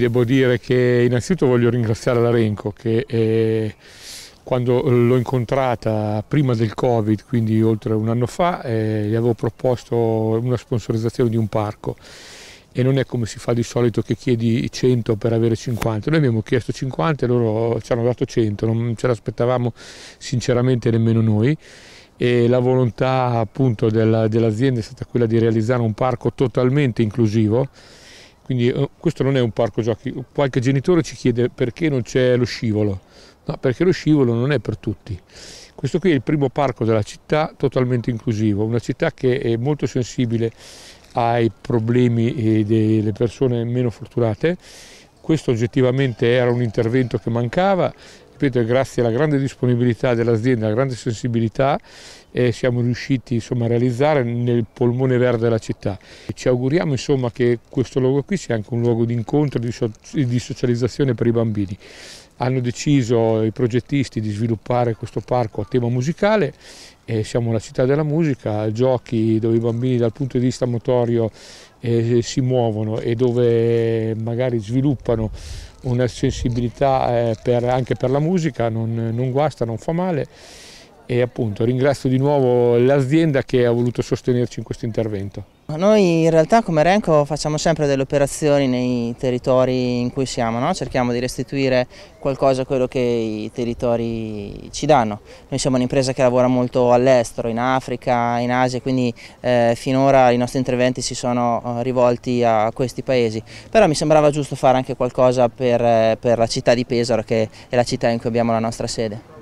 Devo dire che innanzitutto voglio ringraziare la Renco che eh, quando l'ho incontrata prima del Covid, quindi oltre un anno fa, eh, gli avevo proposto una sponsorizzazione di un parco e non è come si fa di solito che chiedi 100 per avere 50, noi abbiamo chiesto 50 e loro ci hanno dato 100, non ce l'aspettavamo sinceramente nemmeno noi e la volontà appunto dell'azienda è stata quella di realizzare un parco totalmente inclusivo quindi eh, questo non è un parco giochi. Qualche genitore ci chiede perché non c'è lo scivolo. No, perché lo scivolo non è per tutti. Questo qui è il primo parco della città totalmente inclusivo, una città che è molto sensibile ai problemi eh, delle persone meno fortunate. Questo oggettivamente era un intervento che mancava, ripeto, grazie alla grande disponibilità dell'azienda, alla grande sensibilità, eh, siamo riusciti insomma, a realizzare nel polmone verde della città. Ci auguriamo insomma, che questo luogo qui sia anche un luogo di incontro e di socializzazione per i bambini. Hanno deciso i progettisti di sviluppare questo parco a tema musicale eh, siamo la città della musica, giochi dove i bambini dal punto di vista motorio eh, si muovono e dove magari sviluppano una sensibilità eh, per, anche per la musica, non, non guasta, non fa male e appunto ringrazio di nuovo l'azienda che ha voluto sostenerci in questo intervento. Noi in realtà come Renco facciamo sempre delle operazioni nei territori in cui siamo, no? cerchiamo di restituire qualcosa a quello che i territori ci danno. Noi siamo un'impresa che lavora molto all'estero, in Africa, in Asia, quindi eh, finora i nostri interventi si sono eh, rivolti a questi paesi, però mi sembrava giusto fare anche qualcosa per, eh, per la città di Pesaro che è la città in cui abbiamo la nostra sede.